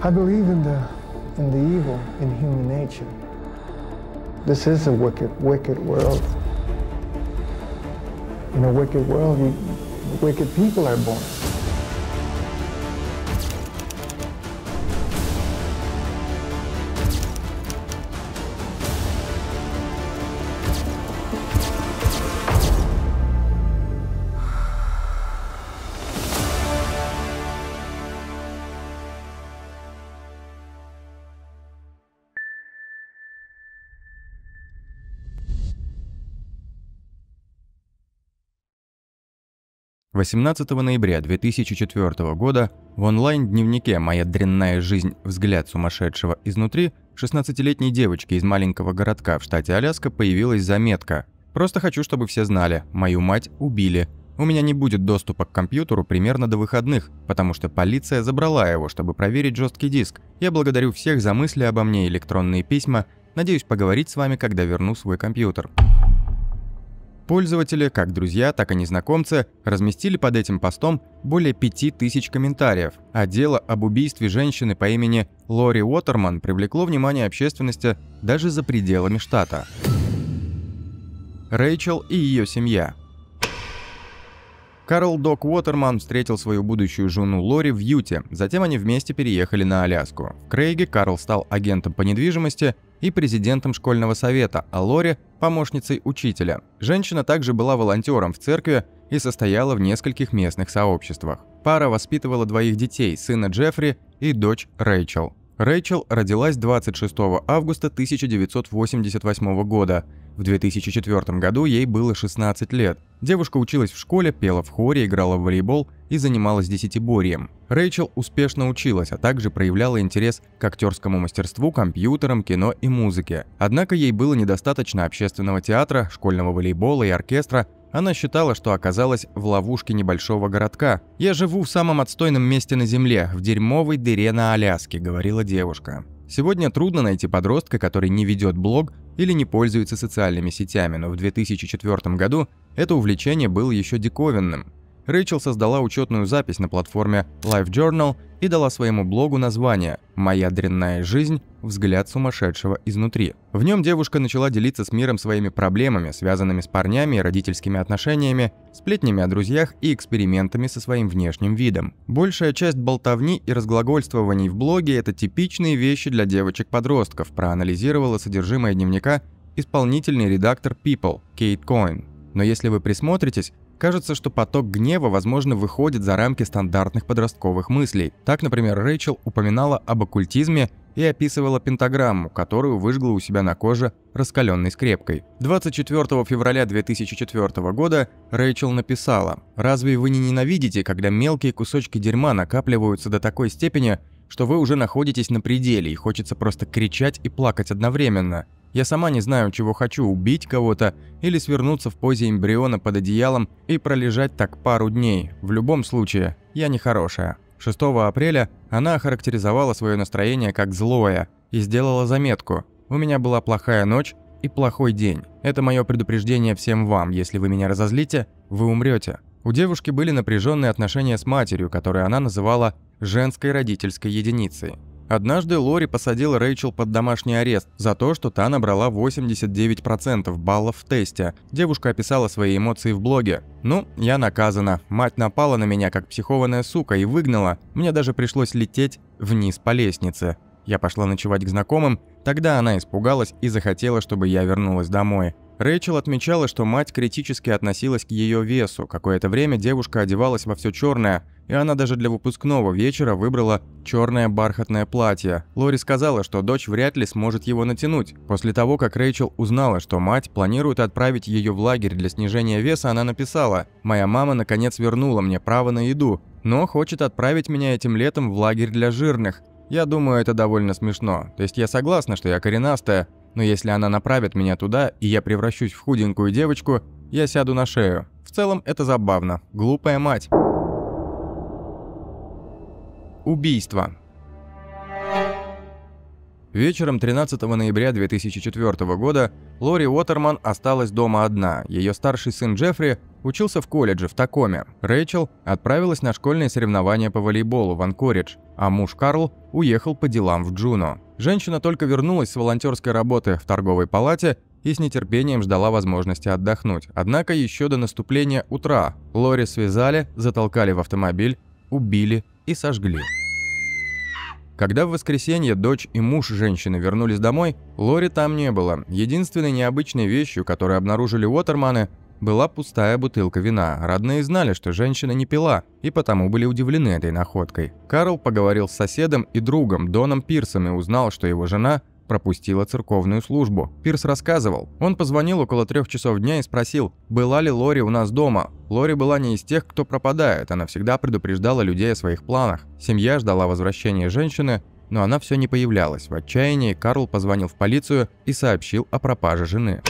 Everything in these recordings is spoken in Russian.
I believe in the, in the evil in human nature. This is a wicked, wicked world. In a wicked world, you, wicked people are born. 18 ноября 2004 года в онлайн-дневнике «Моя дрянная жизнь. Взгляд сумасшедшего изнутри» 16-летней девочки из маленького городка в штате Аляска появилась заметка «Просто хочу, чтобы все знали, мою мать убили. У меня не будет доступа к компьютеру примерно до выходных, потому что полиция забрала его, чтобы проверить жесткий диск. Я благодарю всех за мысли обо мне и электронные письма. Надеюсь поговорить с вами, когда верну свой компьютер». Пользователи, как друзья, так и незнакомцы, разместили под этим постом более 5000 комментариев, а дело об убийстве женщины по имени Лори Уотерман привлекло внимание общественности даже за пределами штата. Рэйчел и ее семья Карл Док Уотерман встретил свою будущую жену Лори в Юте, затем они вместе переехали на Аляску. В Крейге Карл стал агентом по недвижимости – и президентом школьного совета, а Лори – помощницей учителя. Женщина также была волонтером в церкви и состояла в нескольких местных сообществах. Пара воспитывала двоих детей – сына Джеффри и дочь Рэйчел. Рэйчел родилась 26 августа 1988 года – в 2004 году ей было 16 лет. Девушка училась в школе, пела в хоре, играла в волейбол и занималась десятиборьем. Рэйчел успешно училась, а также проявляла интерес к актерскому мастерству, компьютерам, кино и музыке. Однако ей было недостаточно общественного театра, школьного волейбола и оркестра, она считала, что оказалась в ловушке небольшого городка. «Я живу в самом отстойном месте на земле, в дерьмовой дыре на Аляске», — говорила девушка. Сегодня трудно найти подростка, который не ведет блог или не пользуется социальными сетями, но в 2004 году это увлечение было еще диковинным. Рэйчел создала учетную запись на платформе Life Journal и дала своему блогу название «Моя дрянная жизнь. Взгляд сумасшедшего изнутри». В нем девушка начала делиться с миром своими проблемами, связанными с парнями и родительскими отношениями, сплетнями о друзьях и экспериментами со своим внешним видом. Большая часть болтовни и разглагольствований в блоге – это типичные вещи для девочек-подростков, проанализировала содержимое дневника исполнительный редактор People Кейт Коин. Но если вы присмотритесь, Кажется, что поток гнева, возможно, выходит за рамки стандартных подростковых мыслей. Так, например, Рэйчел упоминала об оккультизме и описывала пентаграмму, которую выжгла у себя на коже раскаленной скрепкой. 24 февраля 2004 года Рэйчел написала «Разве вы не ненавидите, когда мелкие кусочки дерьма накапливаются до такой степени, что вы уже находитесь на пределе и хочется просто кричать и плакать одновременно?» Я сама не знаю, чего хочу, убить кого-то или свернуться в позе эмбриона под одеялом и пролежать так пару дней. В любом случае, я нехорошая. 6 апреля она охарактеризовала свое настроение как злое и сделала заметку. У меня была плохая ночь и плохой день. Это мое предупреждение всем вам. Если вы меня разозлите, вы умрете. У девушки были напряженные отношения с матерью, которую она называла женской родительской единицей. Однажды Лори посадил Рэйчел под домашний арест за то, что та набрала 89% баллов в тесте. Девушка описала свои эмоции в блоге. «Ну, я наказана. Мать напала на меня, как психованная сука, и выгнала. Мне даже пришлось лететь вниз по лестнице. Я пошла ночевать к знакомым, тогда она испугалась и захотела, чтобы я вернулась домой. Рэйчел отмечала, что мать критически относилась к ее весу. Какое-то время девушка одевалась во все черное, и она даже для выпускного вечера выбрала черное бархатное платье. Лори сказала, что дочь вряд ли сможет его натянуть. После того, как Рэйчел узнала, что мать планирует отправить ее в лагерь для снижения веса, она написала «Моя мама наконец вернула мне право на еду, но хочет отправить меня этим летом в лагерь для жирных. Я думаю, это довольно смешно. То есть я согласна, что я коренастая, но если она направит меня туда, и я превращусь в худенькую девочку, я сяду на шею. В целом это забавно. Глупая мать». Убийство. Вечером 13 ноября 2004 года Лори Уотерман осталась дома одна. Ее старший сын Джеффри учился в колледже в Такоме. Рэйчел отправилась на школьные соревнования по волейболу в Анкоридж, а муж Карл уехал по делам в Джуно. Женщина только вернулась с волонтерской работы в торговой палате и с нетерпением ждала возможности отдохнуть. Однако еще до наступления утра Лори связали, затолкали в автомобиль, убили и сожгли. Когда в воскресенье дочь и муж женщины вернулись домой, Лори там не было. Единственной необычной вещью, которую обнаружили Уотерманы, была пустая бутылка вина. Родные знали, что женщина не пила, и потому были удивлены этой находкой. Карл поговорил с соседом и другом Доном Пирсом и узнал, что его жена – пропустила церковную службу. Пирс рассказывал. Он позвонил около трех часов дня и спросил, была ли Лори у нас дома. Лори была не из тех, кто пропадает, она всегда предупреждала людей о своих планах. Семья ждала возвращения женщины, но она все не появлялась. В отчаянии Карл позвонил в полицию и сообщил о пропаже жены.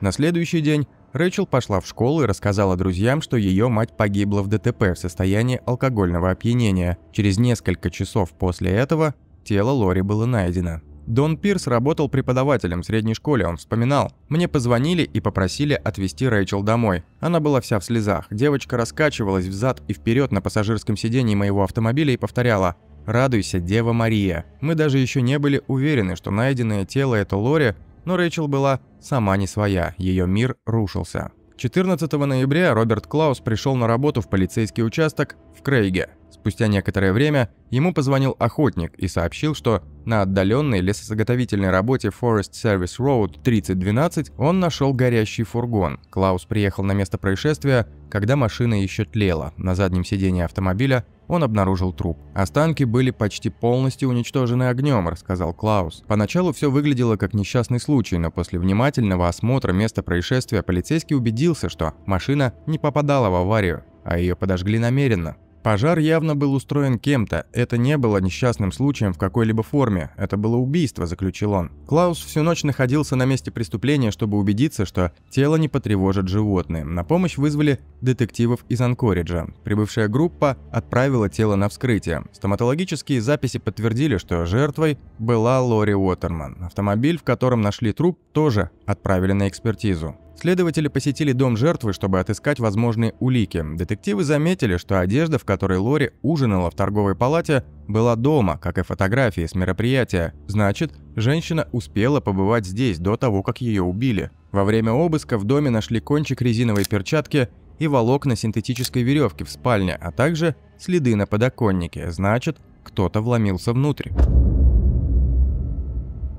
На следующий день Рэйчел пошла в школу и рассказала друзьям, что ее мать погибла в ДТП в состоянии алкогольного опьянения. Через несколько часов после этого Тело Лори было найдено. Дон Пирс работал преподавателем в средней школе, он вспоминал. «Мне позвонили и попросили отвезти Рэйчел домой. Она была вся в слезах. Девочка раскачивалась взад и вперед на пассажирском сидении моего автомобиля и повторяла «Радуйся, Дева Мария». Мы даже еще не были уверены, что найденное тело – это Лори, но Рэйчел была сама не своя, ее мир рушился. 14 ноября Роберт Клаус пришел на работу в полицейский участок в Крейге. Спустя некоторое время ему позвонил охотник и сообщил, что на отдаленной лесозаготовительной работе Forest Service Road 3012 он нашел горящий фургон. Клаус приехал на место происшествия, когда машина еще тлела. На заднем сидении автомобиля он обнаружил труп. Останки были почти полностью уничтожены огнем, рассказал Клаус. Поначалу все выглядело как несчастный случай, но после внимательного осмотра места происшествия полицейский убедился, что машина не попадала в аварию, а ее подожгли намеренно. Пожар явно был устроен кем-то, это не было несчастным случаем в какой-либо форме, это было убийство, заключил он. Клаус всю ночь находился на месте преступления, чтобы убедиться, что тело не потревожит животные. На помощь вызвали детективов из Анкориджа. Прибывшая группа отправила тело на вскрытие. Стоматологические записи подтвердили, что жертвой была Лори Уотерман. Автомобиль, в котором нашли труп, тоже отправили на экспертизу. Следователи посетили дом жертвы, чтобы отыскать возможные улики. Детективы заметили, что одежда, в которой Лори ужинала в торговой палате, была дома, как и фотографии с мероприятия. Значит, женщина успела побывать здесь до того, как ее убили. Во время обыска в доме нашли кончик резиновой перчатки и волокна синтетической веревки в спальне, а также следы на подоконнике. Значит, кто-то вломился внутрь.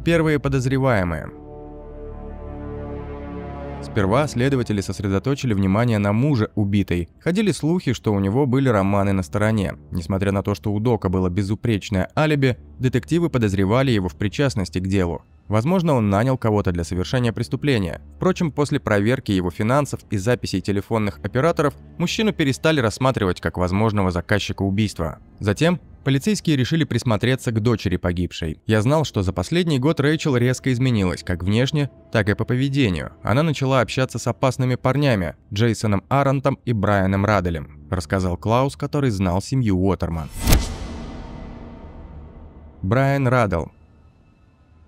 Первые подозреваемые – Сперва следователи сосредоточили внимание на муже убитой. Ходили слухи, что у него были романы на стороне. Несмотря на то, что у Дока было безупречное алиби, детективы подозревали его в причастности к делу. Возможно, он нанял кого-то для совершения преступления. Впрочем, после проверки его финансов и записей телефонных операторов, мужчину перестали рассматривать как возможного заказчика убийства. Затем Полицейские решили присмотреться к дочери погибшей. Я знал, что за последний год Рэйчел резко изменилась как внешне, так и по поведению. Она начала общаться с опасными парнями – Джейсоном Арантом и Брайаном Раделем, рассказал Клаус, который знал семью Уотерман. Брайан Радел.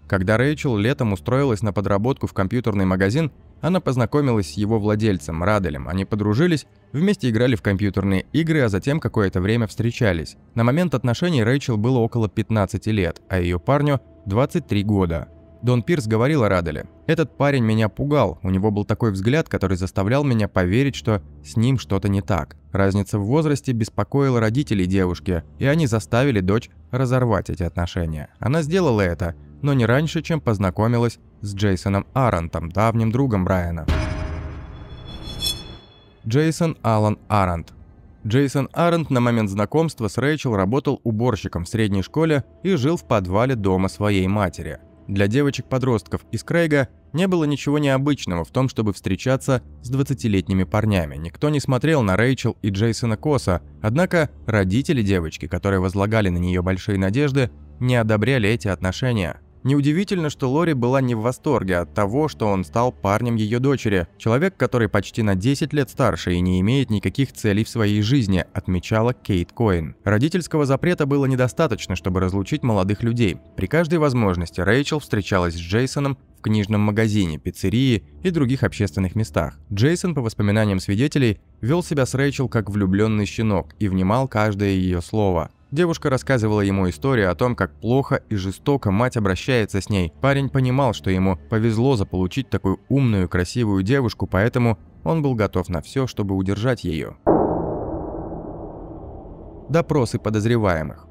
Когда Рэйчел летом устроилась на подработку в компьютерный магазин, она познакомилась с его владельцем, Раделем, они подружились, вместе играли в компьютерные игры, а затем какое-то время встречались. На момент отношений Рэйчел было около 15 лет, а ее парню – 23 года. Дон Пирс говорил о Раделе. «Этот парень меня пугал, у него был такой взгляд, который заставлял меня поверить, что с ним что-то не так». Разница в возрасте беспокоила родителей девушки, и они заставили дочь разорвать эти отношения. Она сделала это – но не раньше, чем познакомилась с Джейсоном Арантом, давним другом Брайана. Джейсон Алан Арант Джейсон Арант на момент знакомства с Рэйчел работал уборщиком в средней школе и жил в подвале дома своей матери. Для девочек-подростков из Крейга не было ничего необычного в том, чтобы встречаться с 20-летними парнями. Никто не смотрел на Рэйчел и Джейсона Коса, однако родители девочки, которые возлагали на нее большие надежды, не одобряли эти отношения. Неудивительно, что Лори была не в восторге от того, что он стал парнем ее дочери. Человек, который почти на 10 лет старше и не имеет никаких целей в своей жизни, отмечала Кейт Коин. Родительского запрета было недостаточно, чтобы разлучить молодых людей. При каждой возможности Рэйчел встречалась с Джейсоном в книжном магазине, пиццерии и других общественных местах. Джейсон, по воспоминаниям свидетелей, вел себя с Рэйчел как влюбленный щенок и внимал каждое ее слово. Девушка рассказывала ему историю о том, как плохо и жестоко мать обращается с ней. Парень понимал, что ему повезло заполучить такую умную, красивую девушку, поэтому он был готов на все, чтобы удержать ее. Допросы подозреваемых.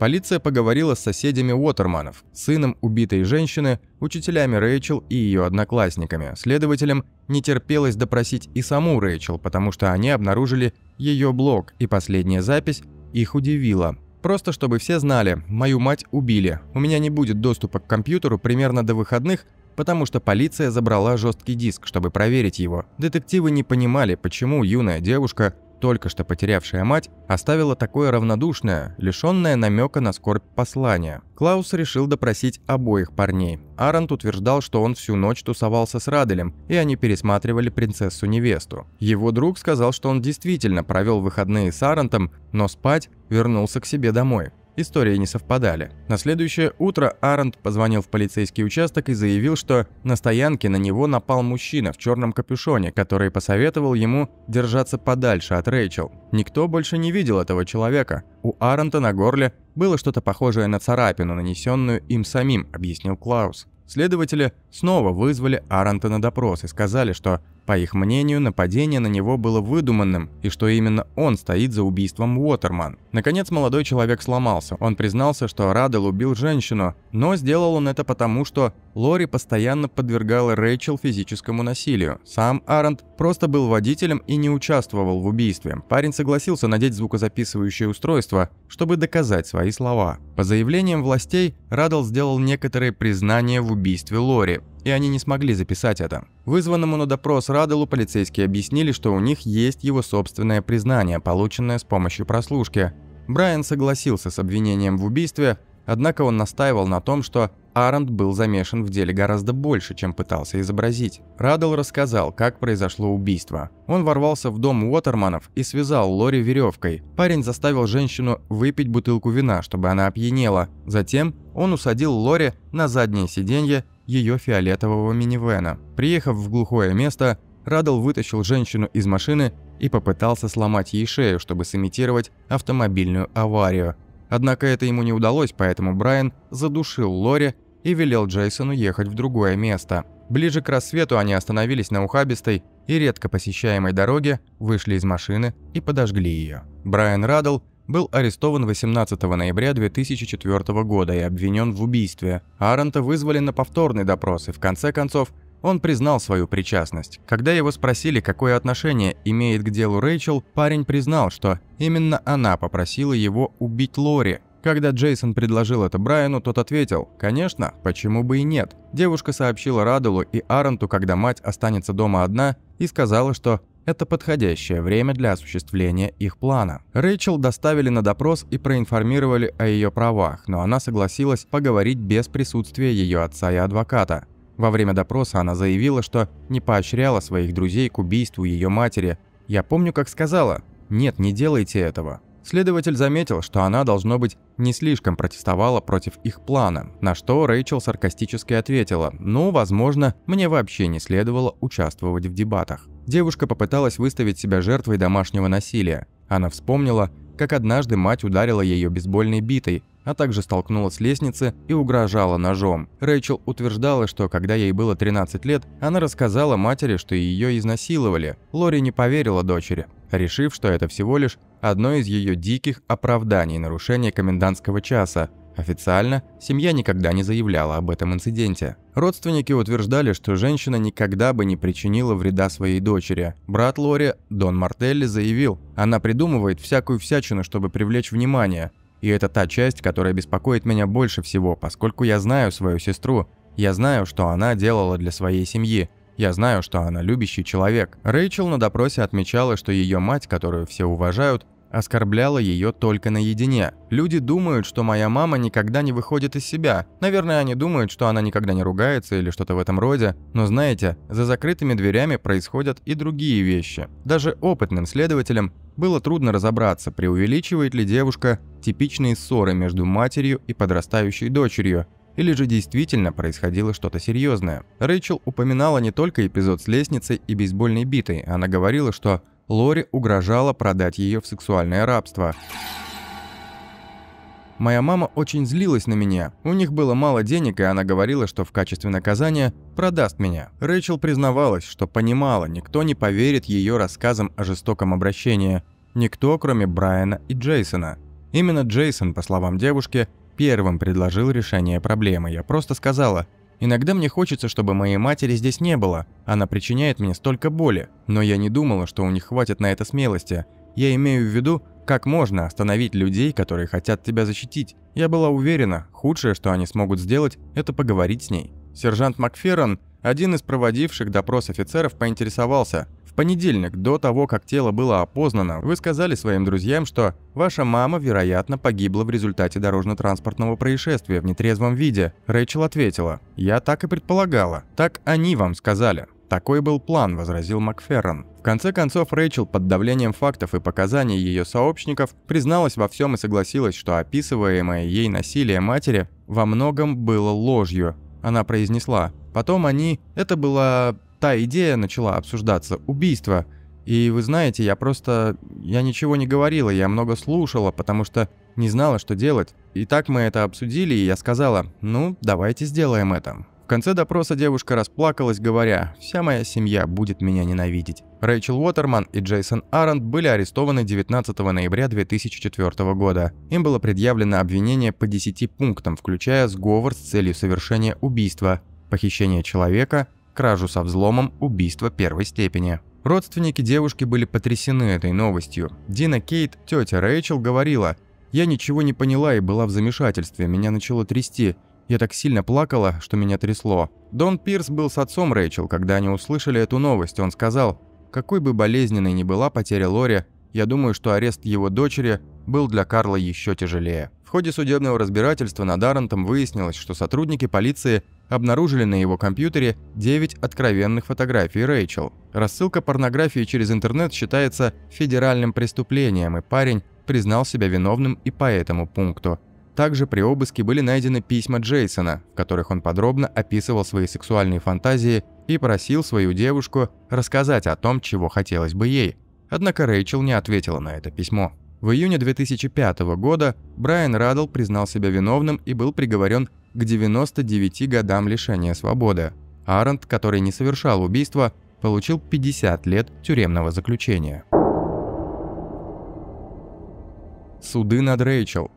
Полиция поговорила с соседями Уотерманов, сыном убитой женщины, учителями Рэйчел и ее одноклассниками. Следователям не терпелось допросить и саму Рэйчел, потому что они обнаружили ее блог и последняя запись их удивило. Просто чтобы все знали, мою мать убили. У меня не будет доступа к компьютеру примерно до выходных, потому что полиция забрала жесткий диск, чтобы проверить его. Детективы не понимали, почему юная девушка только что потерявшая мать оставила такое равнодушное, лишенное намека на скорбь послание. Клаус решил допросить обоих парней. Арант утверждал, что он всю ночь тусовался с Раделем, и они пересматривали принцессу-невесту. Его друг сказал, что он действительно провел выходные с Арантом, но спать вернулся к себе домой. Истории не совпадали. На следующее утро Арент позвонил в полицейский участок и заявил, что на стоянке на него напал мужчина в черном капюшоне, который посоветовал ему держаться подальше от Рэйчел. Никто больше не видел этого человека. У Арента на горле было что-то похожее на царапину, нанесенную им самим, объяснил Клаус. Следователи снова вызвали Аранта на допрос и сказали, что, по их мнению, нападение на него было выдуманным и что именно он стоит за убийством Уотерман. Наконец, молодой человек сломался. Он признался, что Радел убил женщину, но сделал он это потому, что Лори постоянно подвергала Рэйчел физическому насилию. Сам Арант просто был водителем и не участвовал в убийстве. Парень согласился надеть звукозаписывающее устройство, чтобы доказать свои слова. По заявлениям властей, Радл сделал некоторые признания в убийстве Лори, и они не смогли записать это. Вызванному на допрос Раделу полицейские объяснили, что у них есть его собственное признание, полученное с помощью прослушки. Брайан согласился с обвинением в убийстве, Однако он настаивал на том, что Арент был замешан в деле гораздо больше, чем пытался изобразить. Радл рассказал, как произошло убийство. Он ворвался в дом Уотерманов и связал Лори веревкой. Парень заставил женщину выпить бутылку вина, чтобы она опьянела. Затем он усадил Лори на заднее сиденье ее фиолетового минивэна. Приехав в глухое место, Радл вытащил женщину из машины и попытался сломать ей шею, чтобы сымитировать автомобильную аварию – Однако это ему не удалось, поэтому Брайан задушил Лори и велел Джейсону ехать в другое место. Ближе к рассвету они остановились на ухабистой и редко посещаемой дороге, вышли из машины и подожгли ее. Брайан Радл был арестован 18 ноября 2004 года и обвинен в убийстве. Аронта вызвали на повторный допрос и в конце концов – он признал свою причастность. Когда его спросили, какое отношение имеет к делу Рэйчел, парень признал, что именно она попросила его убить Лори, когда Джейсон предложил это Брайану, тот ответил, «Конечно, почему бы и нет». Девушка сообщила Радулу и Аренту, когда мать останется дома одна, и сказала, что это подходящее время для осуществления их плана. Рэйчел доставили на допрос и проинформировали о ее правах, но она согласилась поговорить без присутствия ее отца и адвоката. Во время допроса она заявила, что не поощряла своих друзей к убийству ее матери. Я помню, как сказала «Нет, не делайте этого». Следователь заметил, что она, должно быть, не слишком протестовала против их плана, на что Рэйчел саркастически ответила «Ну, возможно, мне вообще не следовало участвовать в дебатах». Девушка попыталась выставить себя жертвой домашнего насилия. Она вспомнила, как однажды мать ударила ее бейсбольной битой, а также столкнула с лестницы и угрожала ножом. Рэйчел утверждала, что когда ей было 13 лет, она рассказала матери, что ее изнасиловали. Лори не поверила дочери, решив, что это всего лишь одно из ее диких оправданий нарушения комендантского часа, Официально семья никогда не заявляла об этом инциденте. Родственники утверждали, что женщина никогда бы не причинила вреда своей дочери. Брат Лори, Дон Мартелли, заявил, она придумывает всякую всячину, чтобы привлечь внимание. И это та часть, которая беспокоит меня больше всего, поскольку я знаю свою сестру. Я знаю, что она делала для своей семьи. Я знаю, что она любящий человек. Рэйчел на допросе отмечала, что ее мать, которую все уважают, Оскорбляла ее только наедине. Люди думают, что моя мама никогда не выходит из себя. Наверное, они думают, что она никогда не ругается или что-то в этом роде. Но знаете, за закрытыми дверями происходят и другие вещи. Даже опытным следователям было трудно разобраться, преувеличивает ли девушка типичные ссоры между матерью и подрастающей дочерью, или же действительно происходило что-то серьезное. Рэйчел упоминала не только эпизод с лестницей и бейсбольной битой, она говорила, что Лори угрожала продать ее в сексуальное рабство. Моя мама очень злилась на меня. У них было мало денег, и она говорила, что в качестве наказания продаст меня. Рэйчел признавалась, что понимала, никто не поверит ее рассказам о жестоком обращении. Никто, кроме Брайана и Джейсона. Именно Джейсон, по словам девушки, первым предложил решение проблемы. Я просто сказала – Иногда мне хочется, чтобы моей матери здесь не было, она причиняет мне столько боли, но я не думала, что у них хватит на это смелости. Я имею в виду, как можно остановить людей, которые хотят тебя защитить. Я была уверена, худшее, что они смогут сделать, это поговорить с ней. Сержант Макферрон, один из проводивших допрос офицеров, поинтересовался, понедельник, до того, как тело было опознано, вы сказали своим друзьям, что ваша мама, вероятно, погибла в результате дорожно-транспортного происшествия в нетрезвом виде. Рэйчел ответила, «Я так и предполагала. Так они вам сказали». Такой был план, возразил Макферрон. В конце концов, Рэйчел под давлением фактов и показаний ее сообщников призналась во всем и согласилась, что описываемое ей насилие матери во многом было ложью. Она произнесла. Потом они... Это была та идея начала обсуждаться, убийство. И вы знаете, я просто... Я ничего не говорила, я много слушала, потому что не знала, что делать. И так мы это обсудили, и я сказала, ну, давайте сделаем это. В конце допроса девушка расплакалась, говоря, «Вся моя семья будет меня ненавидеть». Рэйчел Уотерман и Джейсон Арант были арестованы 19 ноября 2004 года. Им было предъявлено обвинение по 10 пунктам, включая сговор с целью совершения убийства, похищение человека, кражу со взломом, убийство первой степени. Родственники девушки были потрясены этой новостью. Дина Кейт, тетя Рэйчел, говорила, «Я ничего не поняла и была в замешательстве, меня начало трясти. Я так сильно плакала, что меня трясло». Дон Пирс был с отцом Рэйчел, когда они услышали эту новость. Он сказал, «Какой бы болезненной ни была потеря Лори, я думаю, что арест его дочери был для Карла еще тяжелее». В ходе судебного разбирательства над Арентом выяснилось, что сотрудники полиции обнаружили на его компьютере 9 откровенных фотографий Рэйчел. Рассылка порнографии через интернет считается федеральным преступлением, и парень признал себя виновным и по этому пункту. Также при обыске были найдены письма Джейсона, в которых он подробно описывал свои сексуальные фантазии и просил свою девушку рассказать о том, чего хотелось бы ей. Однако Рэйчел не ответила на это письмо. В июне 2005 года Брайан Радл признал себя виновным и был приговорен к 99 годам лишения свободы. Арендт, который не совершал убийство, получил 50 лет тюремного заключения. Суды над Рэйчел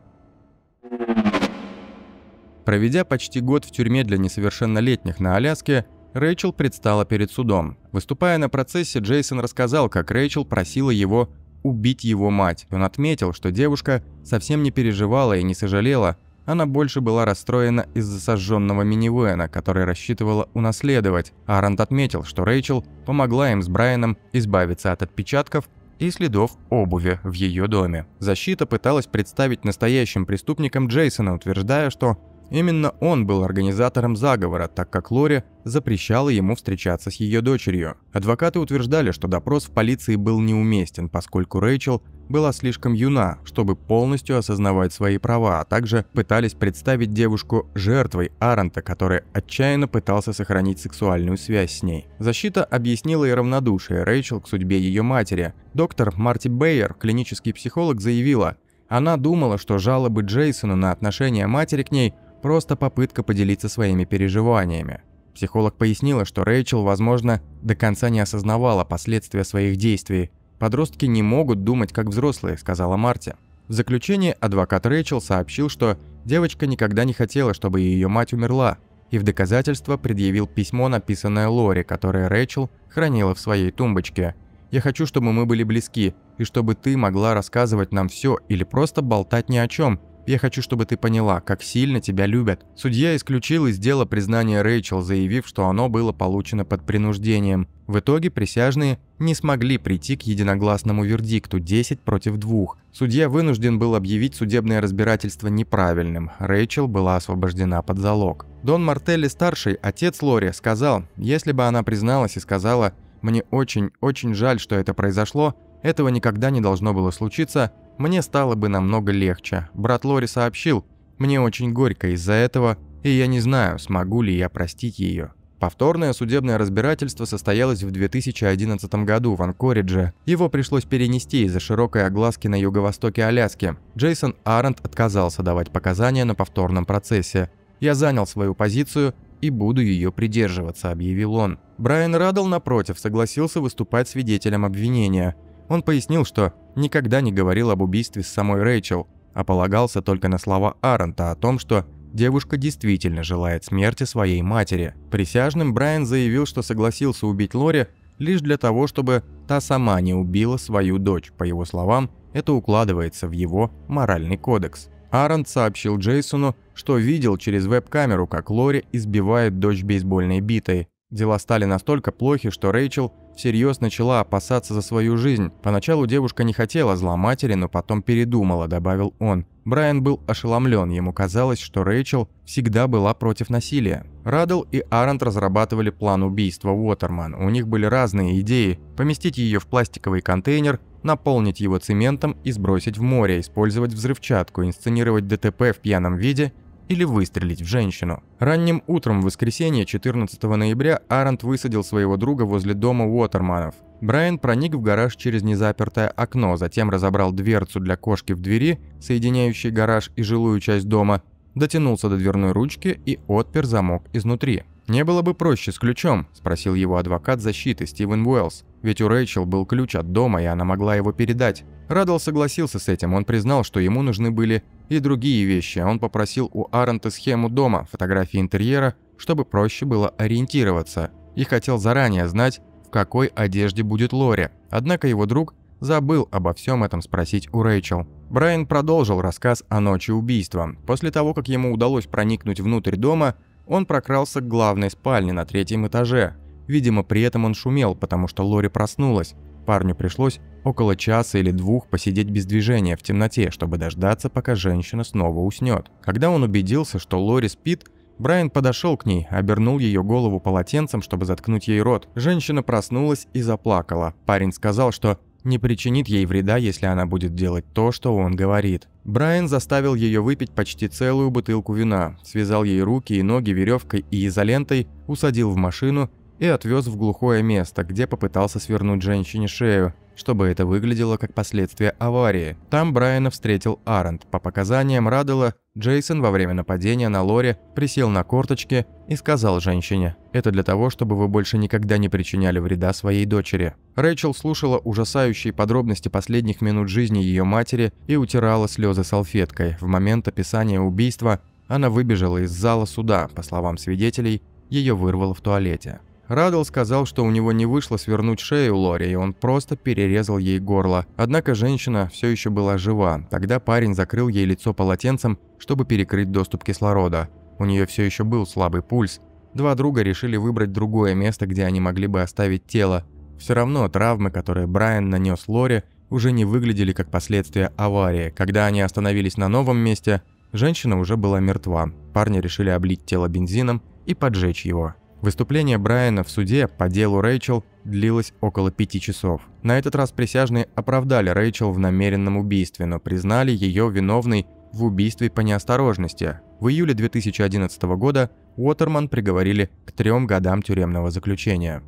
Проведя почти год в тюрьме для несовершеннолетних на Аляске, Рэйчел предстала перед судом. Выступая на процессе, Джейсон рассказал, как Рэйчел просила его убить его мать. Он отметил, что девушка совсем не переживала и не сожалела, она больше была расстроена из-за сожженного минивэна, который рассчитывала унаследовать. Арант отметил, что Рэйчел помогла им с Брайаном избавиться от отпечатков и следов обуви в ее доме. Защита пыталась представить настоящим преступником Джейсона, утверждая, что Именно он был организатором заговора, так как Лори запрещала ему встречаться с ее дочерью. Адвокаты утверждали, что допрос в полиции был неуместен, поскольку Рэйчел была слишком юна, чтобы полностью осознавать свои права, а также пытались представить девушку жертвой Аранта, который отчаянно пытался сохранить сексуальную связь с ней. Защита объяснила и равнодушие Рэйчел к судьбе ее матери. Доктор Марти Бейер, клинический психолог, заявила, она думала, что жалобы Джейсона на отношение матери к ней – Просто попытка поделиться своими переживаниями. Психолог пояснила, что Рэйчел, возможно, до конца не осознавала последствия своих действий. «Подростки не могут думать, как взрослые», – сказала Марти. В заключение адвокат Рэйчел сообщил, что девочка никогда не хотела, чтобы ее мать умерла, и в доказательство предъявил письмо, написанное Лори, которое Рэйчел хранила в своей тумбочке. «Я хочу, чтобы мы были близки, и чтобы ты могла рассказывать нам все или просто болтать ни о чем, я хочу, чтобы ты поняла, как сильно тебя любят». Судья исключил из дела признание Рэйчел, заявив, что оно было получено под принуждением. В итоге присяжные не смогли прийти к единогласному вердикту 10 против 2. Судья вынужден был объявить судебное разбирательство неправильным. Рэйчел была освобождена под залог. Дон Мартелли-старший, отец Лори, сказал, если бы она призналась и сказала «Мне очень-очень жаль, что это произошло», этого никогда не должно было случиться, мне стало бы намного легче. Брат Лори сообщил, мне очень горько из-за этого, и я не знаю, смогу ли я простить ее. Повторное судебное разбирательство состоялось в 2011 году в Анкоридже. Его пришлось перенести из-за широкой огласки на юго-востоке Аляски. Джейсон Арент отказался давать показания на повторном процессе. «Я занял свою позицию и буду ее придерживаться», — объявил он. Брайан Радл напротив, согласился выступать свидетелем обвинения – он пояснил, что никогда не говорил об убийстве с самой Рэйчел, а полагался только на слова Аронта о том, что девушка действительно желает смерти своей матери. Присяжным Брайан заявил, что согласился убить Лори лишь для того, чтобы та сама не убила свою дочь. По его словам, это укладывается в его моральный кодекс. Аронт сообщил Джейсону, что видел через веб-камеру, как Лори избивает дочь бейсбольной битой. Дела стали настолько плохи, что Рэйчел всерьез начала опасаться за свою жизнь. Поначалу девушка не хотела зла матери, но потом передумала, добавил он. Брайан был ошеломлен, ему казалось, что Рэйчел всегда была против насилия. Радл и Арант разрабатывали план убийства Уотерман. У них были разные идеи – поместить ее в пластиковый контейнер, наполнить его цементом и сбросить в море, использовать взрывчатку, инсценировать ДТП в пьяном виде – или выстрелить в женщину. Ранним утром в воскресенье 14 ноября Арант высадил своего друга возле дома Уотерманов. Брайан проник в гараж через незапертое окно, затем разобрал дверцу для кошки в двери, соединяющей гараж и жилую часть дома, дотянулся до дверной ручки и отпер замок изнутри. «Не было бы проще с ключом?» – спросил его адвокат защиты Стивен Уэллс. Ведь у Рэйчел был ключ от дома, и она могла его передать. Радл согласился с этим, он признал, что ему нужны были и другие вещи. Он попросил у Арента схему дома, фотографии интерьера, чтобы проще было ориентироваться. И хотел заранее знать, в какой одежде будет Лори. Однако его друг забыл обо всем этом спросить у Рэйчел. Брайан продолжил рассказ о ночи убийства. После того, как ему удалось проникнуть внутрь дома, он прокрался к главной спальне на третьем этаже. Видимо, при этом он шумел, потому что Лори проснулась. Парню пришлось около часа или двух посидеть без движения в темноте, чтобы дождаться, пока женщина снова уснет. Когда он убедился, что Лори спит, Брайан подошел к ней, обернул ее голову полотенцем, чтобы заткнуть ей рот. Женщина проснулась и заплакала. Парень сказал, что не причинит ей вреда, если она будет делать то, что он говорит. Брайан заставил ее выпить почти целую бутылку вина, связал ей руки и ноги веревкой и изолентой, усадил в машину и отвез в глухое место, где попытался свернуть женщине шею, чтобы это выглядело как последствия аварии. Там Брайана встретил Арент. По показаниям Раддела, Джейсон во время нападения на Лори присел на корточки и сказал женщине «Это для того, чтобы вы больше никогда не причиняли вреда своей дочери». Рэйчел слушала ужасающие подробности последних минут жизни ее матери и утирала слезы салфеткой. В момент описания убийства она выбежала из зала суда, по словам свидетелей, ее вырвало в туалете. Радл сказал, что у него не вышло свернуть шею Лори, и он просто перерезал ей горло. Однако женщина все еще была жива. Тогда парень закрыл ей лицо полотенцем, чтобы перекрыть доступ кислорода. У нее все еще был слабый пульс. Два друга решили выбрать другое место, где они могли бы оставить тело. Все равно травмы, которые Брайан нанес Лори, уже не выглядели как последствия аварии. Когда они остановились на новом месте, женщина уже была мертва. Парни решили облить тело бензином и поджечь его. Выступление Брайана в суде по делу Рэйчел длилось около пяти часов. На этот раз присяжные оправдали Рэйчел в намеренном убийстве, но признали ее виновной в убийстве по неосторожности. В июле 2011 года Уотерман приговорили к трем годам тюремного заключения.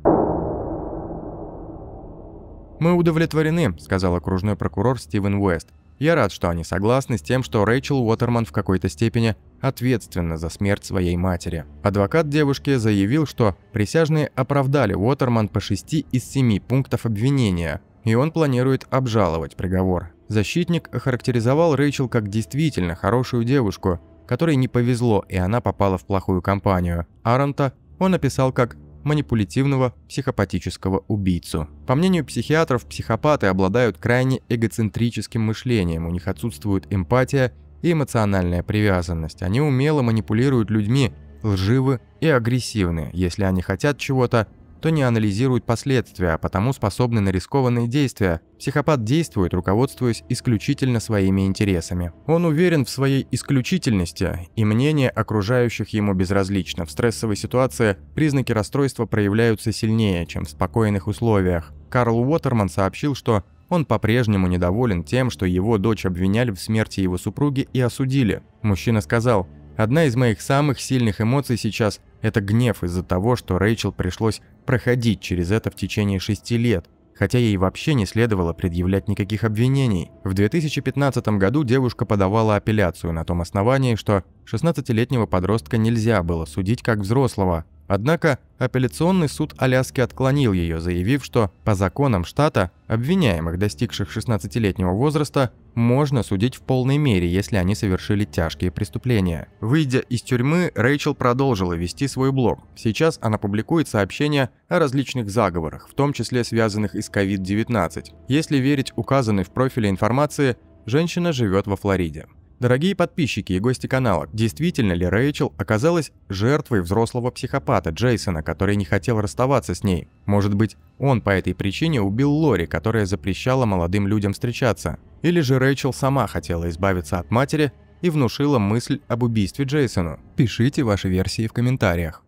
«Мы удовлетворены», – сказал окружной прокурор Стивен Уэст, я рад, что они согласны с тем, что Рэйчел Уотерман в какой-то степени ответственна за смерть своей матери. Адвокат девушки заявил, что присяжные оправдали Уотерман по шести из семи пунктов обвинения, и он планирует обжаловать приговор. Защитник охарактеризовал Рэйчел как действительно хорошую девушку, которой не повезло и она попала в плохую компанию. Аронта он описал как манипулятивного психопатического убийцу. По мнению психиатров, психопаты обладают крайне эгоцентрическим мышлением, у них отсутствует эмпатия и эмоциональная привязанность. Они умело манипулируют людьми, лживы и агрессивны. Если они хотят чего-то, то не анализируют последствия, а потому способны на рискованные действия. Психопат действует, руководствуясь исключительно своими интересами. Он уверен в своей исключительности, и мнение окружающих ему безразлично. В стрессовой ситуации признаки расстройства проявляются сильнее, чем в спокойных условиях. Карл Уотерман сообщил, что он по-прежнему недоволен тем, что его дочь обвиняли в смерти его супруги и осудили. Мужчина сказал, «Одна из моих самых сильных эмоций сейчас – это гнев из-за того, что Рэйчел пришлось проходить через это в течение шести лет, хотя ей вообще не следовало предъявлять никаких обвинений. В 2015 году девушка подавала апелляцию на том основании, что 16-летнего подростка нельзя было судить как взрослого, Однако апелляционный суд Аляски отклонил ее, заявив, что по законам штата обвиняемых, достигших 16-летнего возраста, можно судить в полной мере, если они совершили тяжкие преступления. Выйдя из тюрьмы, Рэйчел продолжила вести свой блог. Сейчас она публикует сообщения о различных заговорах, в том числе связанных и с COVID-19. Если верить указанной в профиле информации, женщина живет во Флориде. Дорогие подписчики и гости канала, действительно ли Рэйчел оказалась жертвой взрослого психопата Джейсона, который не хотел расставаться с ней? Может быть, он по этой причине убил Лори, которая запрещала молодым людям встречаться? Или же Рэйчел сама хотела избавиться от матери и внушила мысль об убийстве Джейсону? Пишите ваши версии в комментариях.